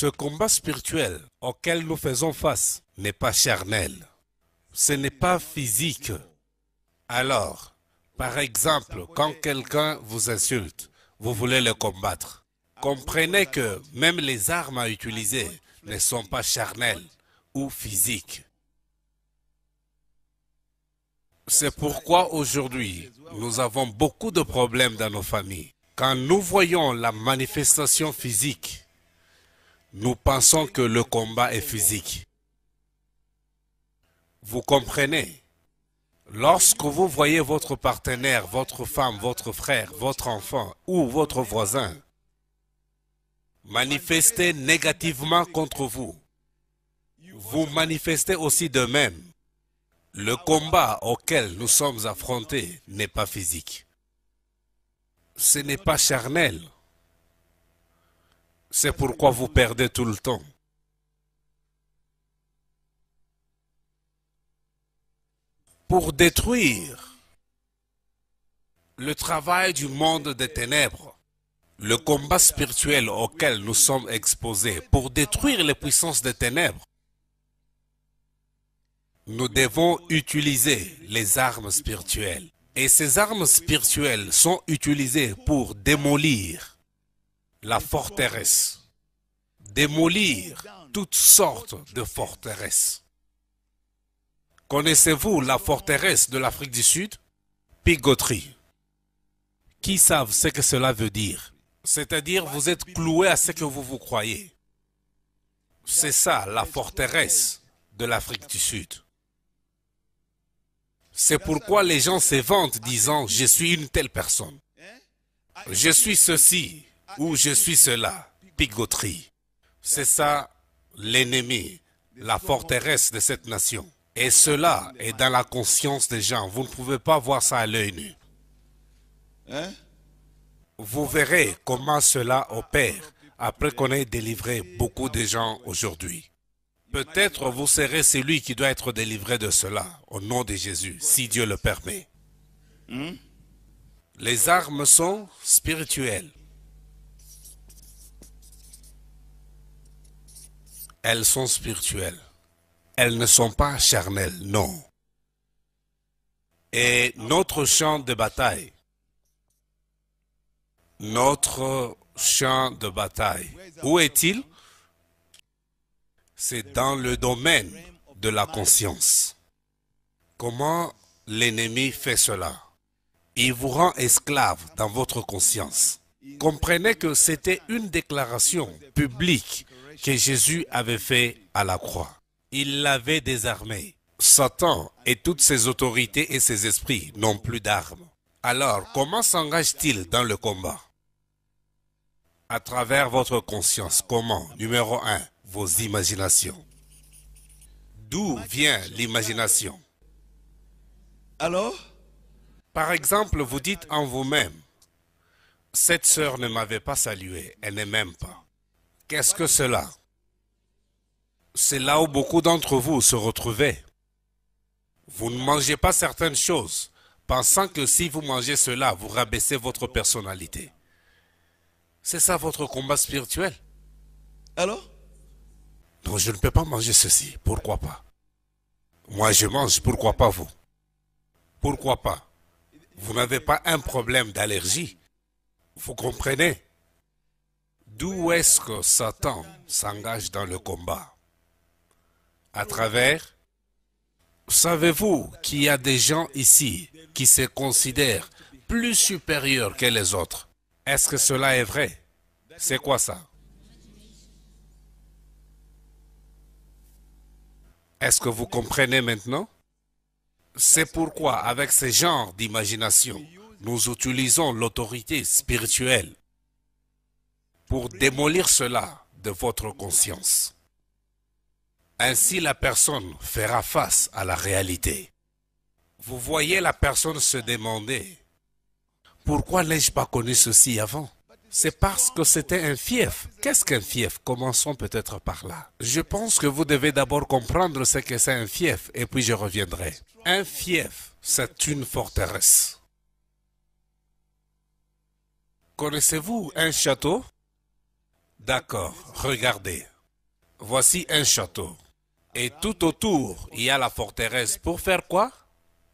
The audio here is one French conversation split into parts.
Ce combat spirituel auquel nous faisons face n'est pas charnel, ce n'est pas physique. Alors, par exemple, quand quelqu'un vous insulte, vous voulez le combattre. Comprenez que même les armes à utiliser ne sont pas charnelles ou physiques. C'est pourquoi aujourd'hui, nous avons beaucoup de problèmes dans nos familles. Quand nous voyons la manifestation physique nous pensons que le combat est physique. Vous comprenez Lorsque vous voyez votre partenaire, votre femme, votre frère, votre enfant ou votre voisin manifester négativement contre vous, vous manifestez aussi de même. Le combat auquel nous sommes affrontés n'est pas physique. Ce n'est pas charnel. C'est pourquoi vous perdez tout le temps. Pour détruire le travail du monde des ténèbres, le combat spirituel auquel nous sommes exposés, pour détruire les puissances des ténèbres, nous devons utiliser les armes spirituelles. Et ces armes spirituelles sont utilisées pour démolir la forteresse, démolir toutes sortes de forteresses. Connaissez-vous la forteresse de l'Afrique du Sud Pigoterie. Qui savent ce que cela veut dire C'est-à-dire vous êtes cloué à ce que vous vous croyez. C'est ça la forteresse de l'Afrique du Sud. C'est pourquoi les gens se vantent disant ⁇ Je suis une telle personne ⁇ Je suis ceci où je suis cela, Pigoterie. C'est ça l'ennemi, la forteresse de cette nation. Et cela est dans la conscience des gens. Vous ne pouvez pas voir ça à l'œil nu. Hein? Vous verrez comment cela opère après qu'on ait délivré beaucoup de gens aujourd'hui. Peut-être vous serez celui qui doit être délivré de cela, au nom de Jésus, si Dieu le permet. Hein? Les armes sont spirituelles. Elles sont spirituelles. Elles ne sont pas charnelles, non. Et notre champ de bataille, notre champ de bataille, où est-il C'est dans le domaine de la conscience. Comment l'ennemi fait cela Il vous rend esclave dans votre conscience comprenez que c'était une déclaration publique que Jésus avait faite à la croix. Il l'avait désarmé. Satan et toutes ses autorités et ses esprits n'ont plus d'armes. Alors, comment s'engage-t-il dans le combat À travers votre conscience. Comment Numéro 1, vos imaginations. D'où vient l'imagination Alors Par exemple, vous dites en vous-même, cette sœur ne m'avait pas salué, elle n'est même pas. Qu'est-ce que cela C'est là où beaucoup d'entre vous se retrouvaient. Vous ne mangez pas certaines choses, pensant que si vous mangez cela, vous rabaissez votre personnalité. C'est ça votre combat spirituel. Alors Non, je ne peux pas manger ceci, pourquoi pas Moi je mange, pourquoi pas vous Pourquoi pas Vous n'avez pas un problème d'allergie vous comprenez D'où est-ce que Satan s'engage dans le combat À travers Savez-vous qu'il y a des gens ici qui se considèrent plus supérieurs que les autres Est-ce que cela est vrai C'est quoi ça Est-ce que vous comprenez maintenant C'est pourquoi avec ce genre d'imagination, nous utilisons l'autorité spirituelle pour démolir cela de votre conscience. Ainsi la personne fera face à la réalité. Vous voyez la personne se demander, pourquoi n'ai-je pas connu ceci avant C'est parce que c'était un fief. Qu'est-ce qu'un fief Commençons peut-être par là. Je pense que vous devez d'abord comprendre ce que c'est un fief, et puis je reviendrai. Un fief, c'est une forteresse. Connaissez-vous un château D'accord, regardez. Voici un château. Et tout autour, il y a la forteresse pour faire quoi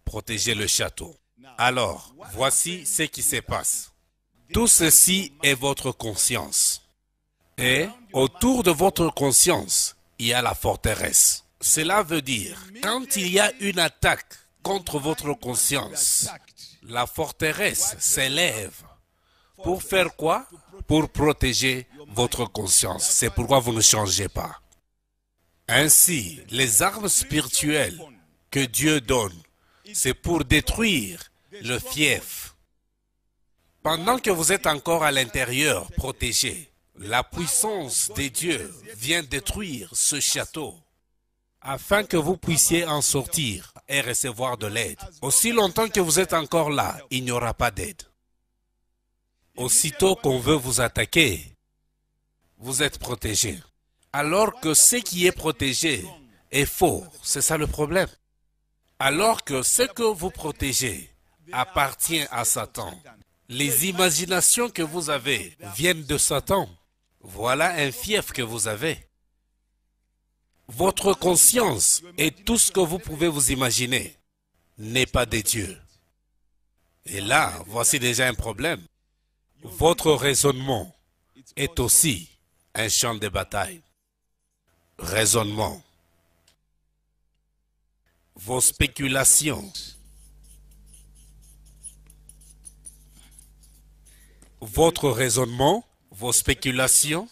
Protéger le château. Alors, voici ce qui se passe. Tout ceci est votre conscience. Et autour de votre conscience, il y a la forteresse. Cela veut dire, quand il y a une attaque contre votre conscience, la forteresse s'élève pour faire quoi Pour protéger votre conscience. C'est pourquoi vous ne changez pas. Ainsi, les armes spirituelles que Dieu donne, c'est pour détruire le fief. Pendant que vous êtes encore à l'intérieur, protégé, la puissance des dieux vient détruire ce château afin que vous puissiez en sortir et recevoir de l'aide. Aussi longtemps que vous êtes encore là, il n'y aura pas d'aide. Aussitôt qu'on veut vous attaquer, vous êtes protégé. Alors que ce qui est protégé est faux. C'est ça le problème. Alors que ce que vous protégez appartient à Satan. Les imaginations que vous avez viennent de Satan. Voilà un fief que vous avez. Votre conscience et tout ce que vous pouvez vous imaginer n'est pas des dieux. Et là, voici déjà un problème. Votre raisonnement est aussi un champ de bataille. Raisonnement. Vos spéculations. Votre raisonnement, vos spéculations.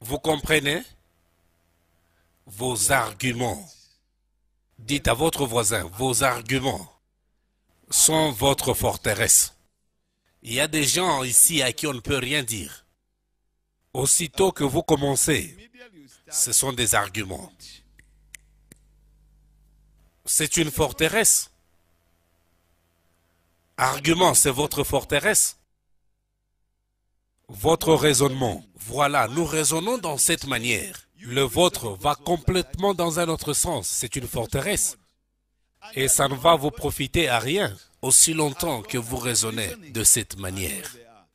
Vous comprenez Vos arguments. Dites à votre voisin, vos arguments sont votre forteresse. Il y a des gens ici à qui on ne peut rien dire. Aussitôt que vous commencez, ce sont des arguments. C'est une forteresse. Argument, c'est votre forteresse. Votre raisonnement. Voilà, nous raisonnons dans cette manière. Le vôtre va complètement dans un autre sens. C'est une forteresse. Et ça ne va vous profiter à rien aussi longtemps que vous raisonnez de cette manière,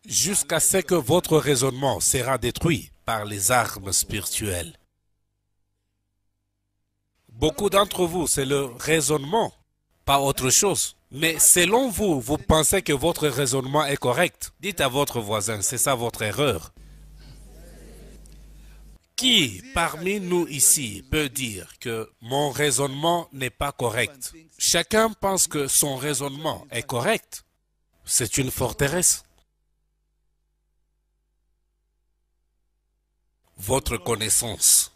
jusqu'à ce que votre raisonnement sera détruit par les armes spirituelles. Beaucoup d'entre vous, c'est le raisonnement, pas autre chose. Mais selon vous, vous pensez que votre raisonnement est correct. Dites à votre voisin, c'est ça votre erreur. Qui parmi nous ici peut dire que mon raisonnement n'est pas correct Chacun pense que son raisonnement est correct. C'est une forteresse. Votre connaissance,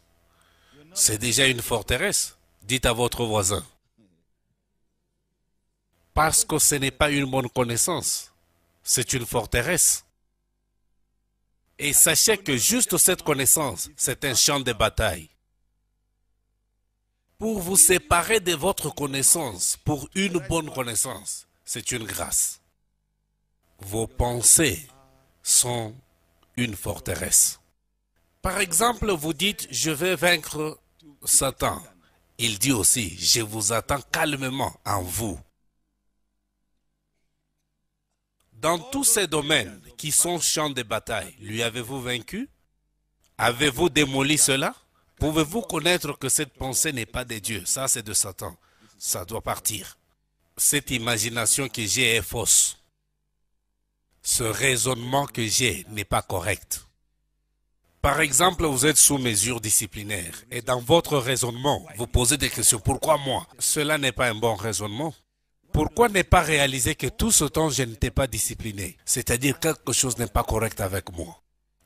c'est déjà une forteresse. Dites à votre voisin. Parce que ce n'est pas une bonne connaissance, c'est une forteresse. Et sachez que juste cette connaissance, c'est un champ de bataille. Pour vous séparer de votre connaissance, pour une bonne connaissance, c'est une grâce. Vos pensées sont une forteresse. Par exemple, vous dites, je vais vaincre Satan. Il dit aussi, je vous attends calmement en vous. Dans tous ces domaines, qui sont champs de bataille, lui avez-vous vaincu Avez-vous démoli cela Pouvez-vous connaître que cette pensée n'est pas de Dieu Ça, c'est de Satan. Ça doit partir. Cette imagination que j'ai est fausse. Ce raisonnement que j'ai n'est pas correct. Par exemple, vous êtes sous mesure disciplinaire et dans votre raisonnement, vous posez des questions. Pourquoi moi Cela n'est pas un bon raisonnement. Pourquoi ne pas réaliser que tout ce temps je n'étais pas discipliné C'est-à-dire quelque chose n'est pas correct avec moi.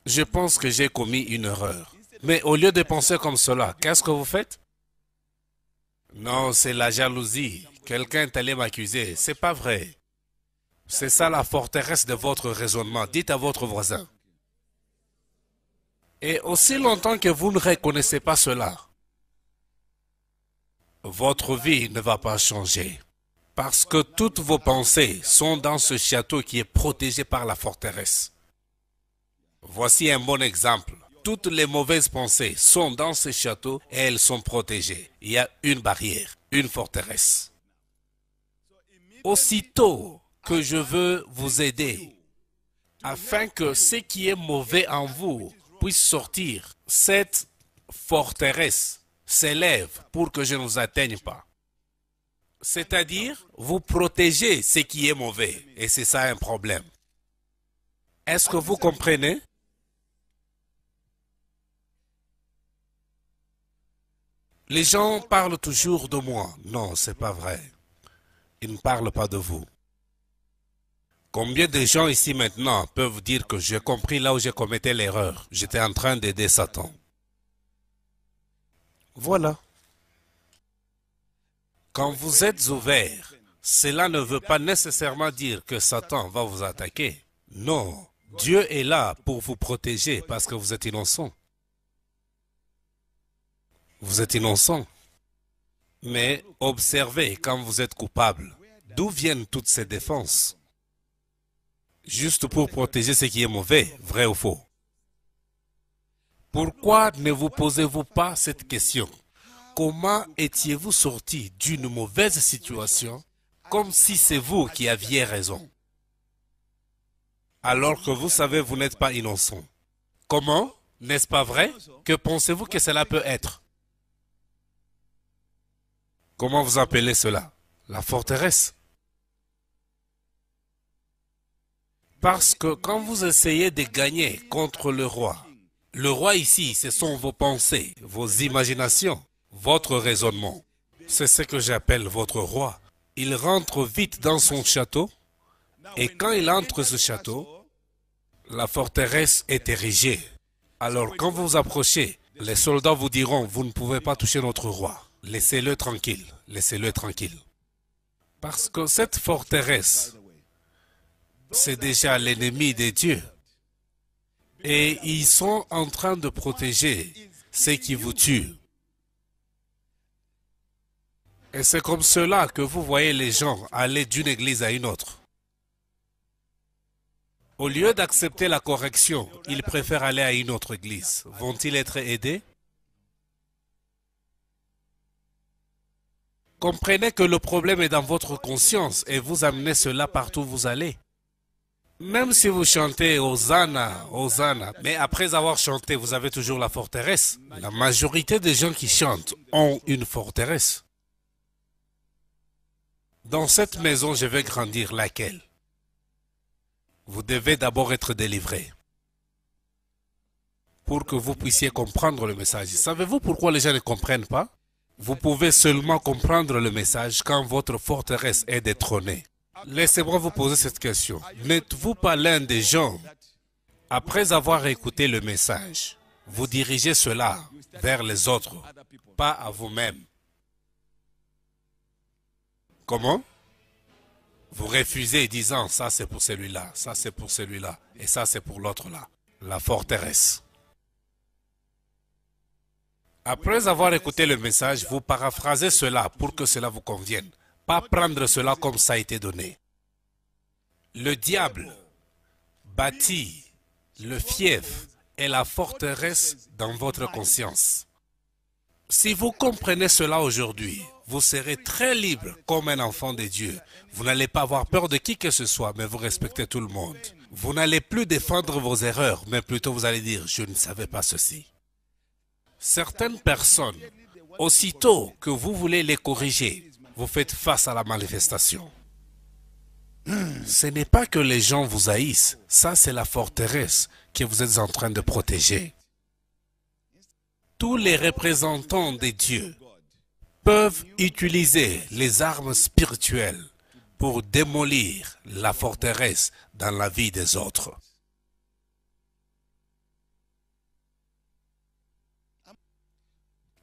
Je pense que j'ai commis une erreur. Mais au lieu de penser comme cela, qu'est-ce que vous faites Non, c'est la jalousie. Quelqu'un est allé m'accuser. C'est pas vrai. C'est ça la forteresse de votre raisonnement. Dites à votre voisin. Et aussi longtemps que vous ne reconnaissez pas cela, votre vie ne va pas changer. Parce que toutes vos pensées sont dans ce château qui est protégé par la forteresse. Voici un bon exemple. Toutes les mauvaises pensées sont dans ce château et elles sont protégées. Il y a une barrière, une forteresse. Aussitôt que je veux vous aider, afin que ce qui est mauvais en vous puisse sortir, cette forteresse s'élève pour que je ne vous atteigne pas. C'est-à-dire, vous protégez ce qui est mauvais. Et c'est ça un problème. Est-ce que vous comprenez Les gens parlent toujours de moi. Non, c'est pas vrai. Ils ne parlent pas de vous. Combien de gens ici maintenant peuvent dire que j'ai compris là où j'ai commetté l'erreur J'étais en train d'aider Satan. Voilà. Quand vous êtes ouvert, cela ne veut pas nécessairement dire que Satan va vous attaquer. Non, Dieu est là pour vous protéger parce que vous êtes innocent. Vous êtes innocent. Mais observez quand vous êtes coupable. D'où viennent toutes ces défenses Juste pour protéger ce qui est mauvais, vrai ou faux. Pourquoi ne vous posez-vous pas cette question Comment étiez-vous sorti d'une mauvaise situation comme si c'est vous qui aviez raison Alors que vous savez, vous n'êtes pas innocent. Comment N'est-ce pas vrai Que pensez-vous que cela peut être Comment vous appelez cela La forteresse. Parce que quand vous essayez de gagner contre le roi, le roi ici, ce sont vos pensées, vos imaginations, votre raisonnement. C'est ce que j'appelle votre roi. Il rentre vite dans son château, et quand il entre ce château, la forteresse est érigée. Alors quand vous approchez, les soldats vous diront, vous ne pouvez pas toucher notre roi. Laissez-le tranquille, laissez-le tranquille. Parce que cette forteresse, c'est déjà l'ennemi des dieux. Et ils sont en train de protéger ceux qui vous tuent. Et c'est comme cela que vous voyez les gens aller d'une église à une autre. Au lieu d'accepter la correction, ils préfèrent aller à une autre église. Vont-ils être aidés Comprenez que le problème est dans votre conscience et vous amenez cela partout où vous allez. Même si vous chantez Hosanna, Hosanna, mais après avoir chanté, vous avez toujours la forteresse. La majorité des gens qui chantent ont une forteresse. Dans cette maison, je vais grandir laquelle Vous devez d'abord être délivré pour que vous puissiez comprendre le message. Savez-vous pourquoi les gens ne comprennent pas Vous pouvez seulement comprendre le message quand votre forteresse est détrônée. Laissez-moi vous poser cette question. N'êtes-vous pas l'un des gens, après avoir écouté le message, vous dirigez cela vers les autres, pas à vous-même Comment Vous refusez disant ça c'est pour celui-là, ça c'est pour celui-là et ça c'est pour l'autre là. La forteresse. Après avoir écouté le message, vous paraphrasez cela pour que cela vous convienne. Pas prendre cela comme ça a été donné. Le diable bâtit le fief et la forteresse dans votre conscience. Si vous comprenez cela aujourd'hui, vous serez très libre comme un enfant de Dieu. Vous n'allez pas avoir peur de qui que ce soit, mais vous respectez tout le monde. Vous n'allez plus défendre vos erreurs, mais plutôt vous allez dire, je ne savais pas ceci. Certaines personnes, aussitôt que vous voulez les corriger, vous faites face à la manifestation. Ce n'est pas que les gens vous haïssent, ça c'est la forteresse que vous êtes en train de protéger. Tous les représentants des dieux peuvent utiliser les armes spirituelles pour démolir la forteresse dans la vie des autres.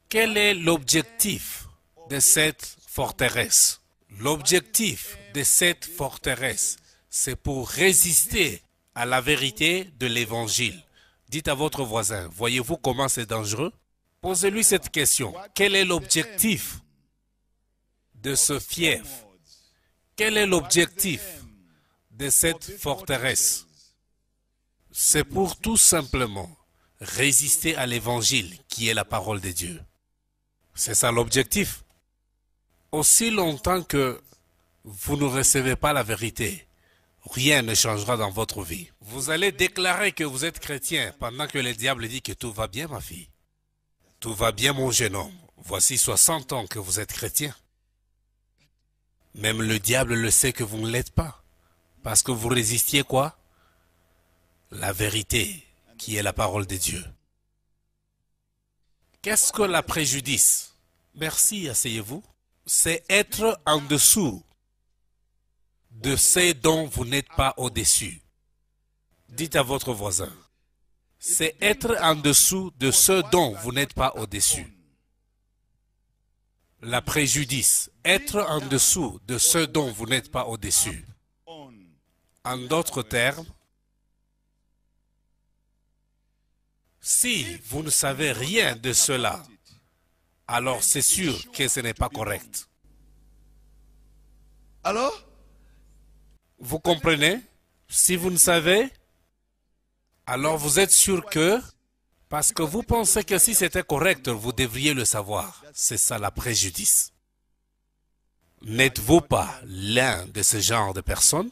Quel est l'objectif de cette forteresse L'objectif de cette forteresse, c'est pour résister à la vérité de l'Évangile. Dites à votre voisin, voyez-vous comment c'est dangereux Posez-lui cette question. Quel est l'objectif de ce fief Quel est l'objectif de cette forteresse C'est pour tout simplement résister à l'évangile qui est la parole de Dieu. C'est ça l'objectif. Aussi longtemps que vous ne recevez pas la vérité, rien ne changera dans votre vie. Vous allez déclarer que vous êtes chrétien pendant que le diable dit que tout va bien, ma fille. Tout va bien, mon jeune homme. Voici 60 ans que vous êtes chrétien. Même le diable le sait que vous ne l'êtes pas. Parce que vous résistiez quoi La vérité, qui est la parole de Dieu. Qu'est-ce que la préjudice Merci, asseyez-vous. C'est être en dessous de ce dont vous n'êtes pas au-dessus. Dites à votre voisin, c'est être en dessous de ce dont vous n'êtes pas au-dessus. La préjudice, être en dessous de ce dont vous n'êtes pas au-dessus. En d'autres termes, si vous ne savez rien de cela, alors c'est sûr que ce n'est pas correct. Alors Vous comprenez Si vous ne savez alors vous êtes sûr que, parce que vous pensez que si c'était correct, vous devriez le savoir. C'est ça la préjudice. N'êtes-vous pas l'un de ce genre de personnes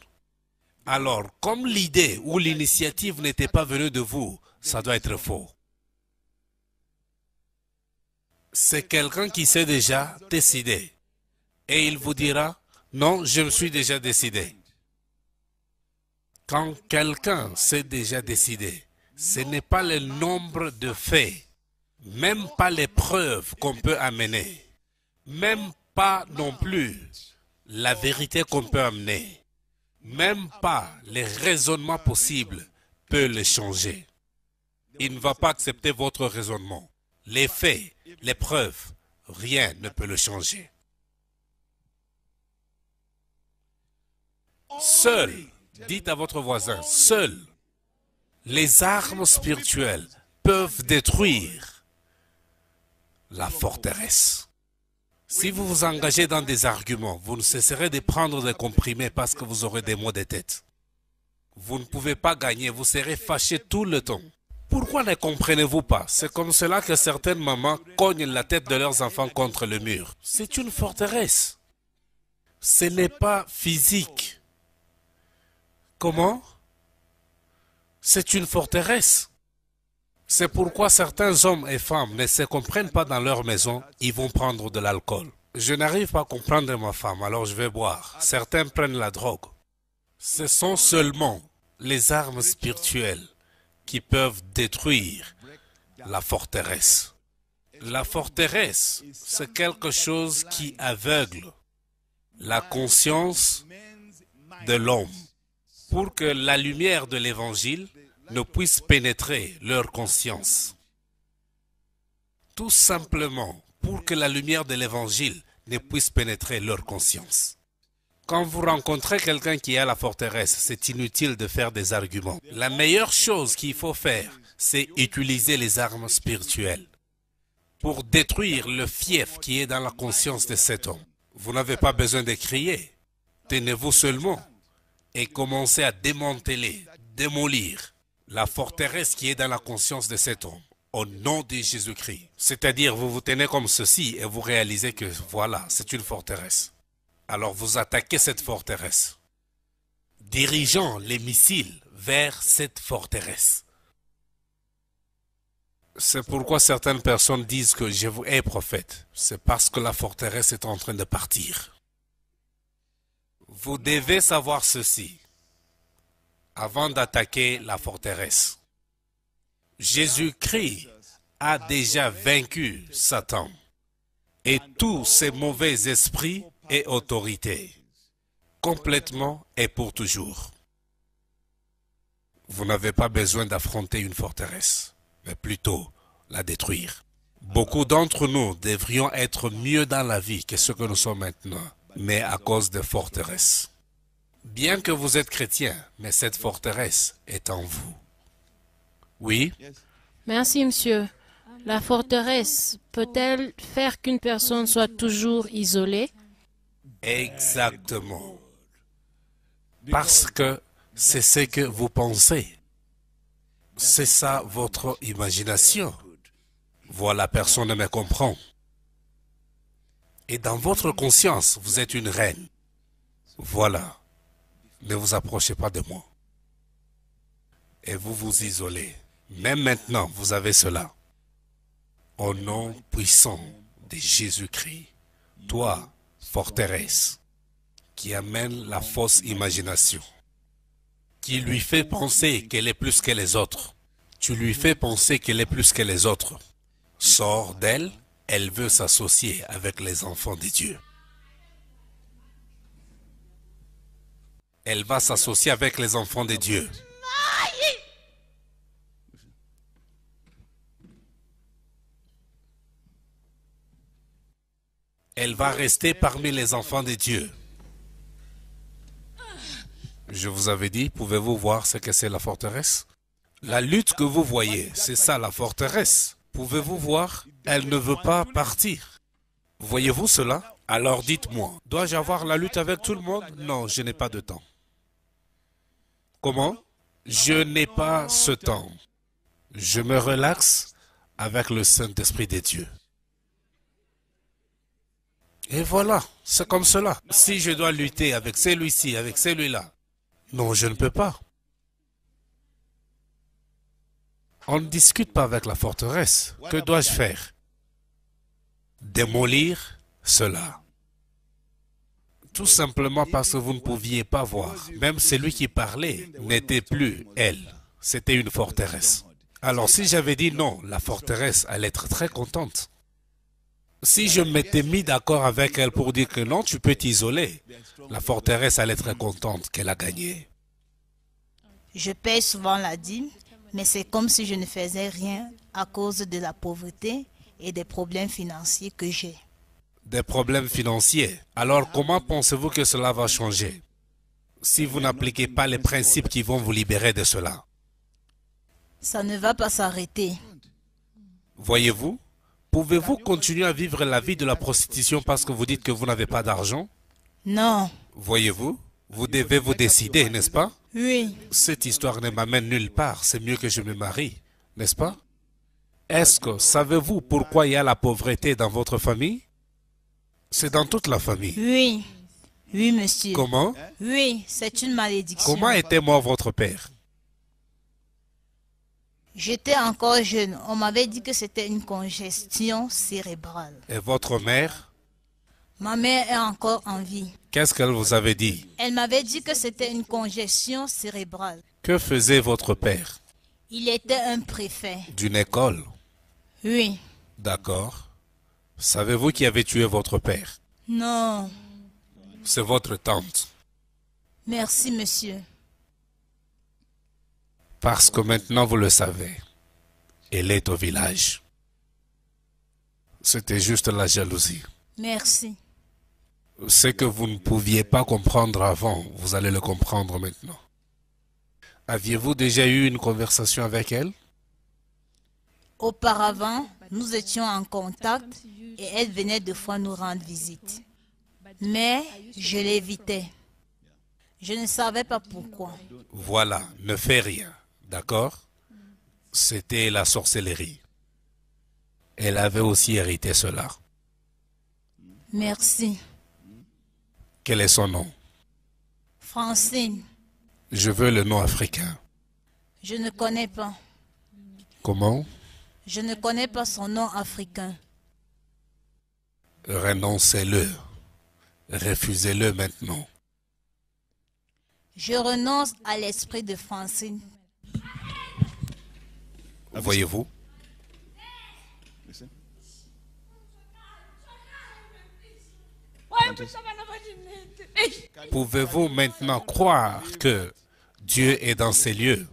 Alors, comme l'idée ou l'initiative n'était pas venue de vous, ça doit être faux. C'est quelqu'un qui s'est déjà décidé. Et il vous dira, non, je me suis déjà décidé. Quand quelqu'un s'est déjà décidé, ce n'est pas le nombre de faits, même pas les preuves qu'on peut amener, même pas non plus la vérité qu'on peut amener, même pas les raisonnements possibles peuvent le changer. Il ne va pas accepter votre raisonnement. Les faits, les preuves, rien ne peut le changer. Seul Dites à votre voisin, seul les armes spirituelles peuvent détruire la forteresse. Si vous vous engagez dans des arguments, vous ne cesserez de prendre des comprimés parce que vous aurez des maux de tête. Vous ne pouvez pas gagner, vous serez fâché tout le temps. Pourquoi ne comprenez-vous pas C'est comme cela que certaines mamans cognent la tête de leurs enfants contre le mur. C'est une forteresse. Ce n'est pas physique. Comment C'est une forteresse. C'est pourquoi certains hommes et femmes ne se comprennent pas dans leur maison, ils vont prendre de l'alcool. Je n'arrive pas à comprendre ma femme, alors je vais boire. Certains prennent la drogue. Ce sont seulement les armes spirituelles qui peuvent détruire la forteresse. La forteresse, c'est quelque chose qui aveugle la conscience de l'homme pour que la lumière de l'Évangile ne puisse pénétrer leur conscience. Tout simplement pour que la lumière de l'Évangile ne puisse pénétrer leur conscience. Quand vous rencontrez quelqu'un qui est à la forteresse, c'est inutile de faire des arguments. La meilleure chose qu'il faut faire, c'est utiliser les armes spirituelles pour détruire le fief qui est dans la conscience de cet homme. Vous n'avez pas besoin de crier. Tenez-vous seulement et commencer à démanteler, démolir la forteresse qui est dans la conscience de cet homme au nom de Jésus-Christ. C'est-à-dire, vous vous tenez comme ceci et vous réalisez que voilà, c'est une forteresse. Alors vous attaquez cette forteresse, dirigeant les missiles vers cette forteresse. C'est pourquoi certaines personnes disent que je vous ai prophète. C'est parce que la forteresse est en train de partir vous devez savoir ceci avant d'attaquer la forteresse. Jésus-Christ a déjà vaincu Satan et tous ses mauvais esprits et autorités, complètement et pour toujours. Vous n'avez pas besoin d'affronter une forteresse, mais plutôt la détruire. Beaucoup d'entre nous devrions être mieux dans la vie que ce que nous sommes maintenant mais à cause de forteresse. Bien que vous êtes chrétien, mais cette forteresse est en vous. Oui Merci, monsieur. La forteresse peut-elle faire qu'une personne soit toujours isolée Exactement. Parce que c'est ce que vous pensez. C'est ça votre imagination. Voilà, personne ne me comprend. Et dans votre conscience, vous êtes une reine. Voilà. Ne vous approchez pas de moi. Et vous vous isolez. Même maintenant, vous avez cela. Au nom puissant de Jésus-Christ, toi, forteresse, qui amène la fausse imagination, qui lui fait penser qu'elle est plus que les autres. Tu lui fais penser qu'elle est plus que les autres. Sors d'elle elle veut s'associer avec les enfants de Dieu. Elle va s'associer avec les enfants de Dieu. Elle va rester parmi les enfants de Dieu. Je vous avais dit, pouvez-vous voir ce que c'est la forteresse La lutte que vous voyez, c'est ça la forteresse. Pouvez-vous voir Elle ne veut pas partir. Voyez-vous cela Alors dites-moi, dois-je avoir la lutte avec tout le monde Non, je n'ai pas de temps. Comment Je n'ai pas ce temps. Je me relaxe avec le Saint-Esprit des dieux. Et voilà, c'est comme cela. Si je dois lutter avec celui-ci, avec celui-là, non, je ne peux pas. On ne discute pas avec la forteresse. Que dois-je faire Démolir cela. Tout simplement parce que vous ne pouviez pas voir. Même celui qui parlait n'était plus elle. C'était une forteresse. Alors si j'avais dit non, la forteresse allait être très contente. Si je m'étais mis d'accord avec elle pour dire que non, tu peux t'isoler, la forteresse allait être contente qu'elle a gagné. Je paye souvent la dîme mais c'est comme si je ne faisais rien à cause de la pauvreté et des problèmes financiers que j'ai. Des problèmes financiers Alors comment pensez-vous que cela va changer si vous n'appliquez pas les principes qui vont vous libérer de cela Ça ne va pas s'arrêter. Voyez-vous, pouvez-vous continuer à vivre la vie de la prostitution parce que vous dites que vous n'avez pas d'argent Non. Voyez-vous, vous devez vous décider, n'est-ce pas oui. Cette histoire ne m'amène nulle part. C'est mieux que je me marie, n'est-ce pas Est-ce que savez-vous pourquoi il y a la pauvreté dans votre famille C'est dans toute la famille. Oui. Oui, monsieur. Comment Oui, c'est une malédiction. Comment était mort votre père J'étais encore jeune. On m'avait dit que c'était une congestion cérébrale. Et votre mère Ma mère est encore en vie. Qu'est-ce qu'elle vous avait dit Elle m'avait dit que c'était une congestion cérébrale. Que faisait votre père Il était un préfet. D'une école Oui. D'accord. Savez-vous qui avait tué votre père Non. C'est votre tante. Merci, monsieur. Parce que maintenant vous le savez, elle est au village. C'était juste la jalousie. Merci. Ce que vous ne pouviez pas comprendre avant, vous allez le comprendre maintenant. Aviez-vous déjà eu une conversation avec elle Auparavant, nous étions en contact et elle venait deux fois nous rendre visite. Mais je l'évitais. Je ne savais pas pourquoi. Voilà, ne fais rien, d'accord C'était la sorcellerie. Elle avait aussi hérité cela. Merci. Quel est son nom Francine. Je veux le nom africain. Je ne connais pas. Comment Je ne connais pas son nom africain. Renoncez-le. Refusez-le maintenant. Je renonce à l'esprit de Francine. Voyez-vous Pouvez-vous maintenant croire que Dieu est dans ces lieux?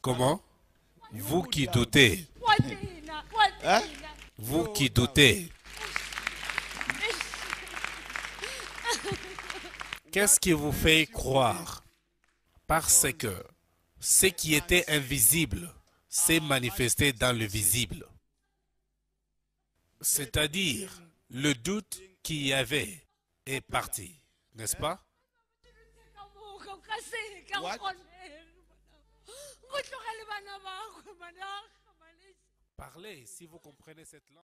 Comment? Vous qui doutez. Hein? Vous qui doutez. Qu'est-ce qui vous fait croire? Parce que ce qui était invisible s'est manifesté dans le visible. C'est-à-dire le doute qu'il y avait est parti, n'est-ce pas Parlez si vous comprenez cette langue.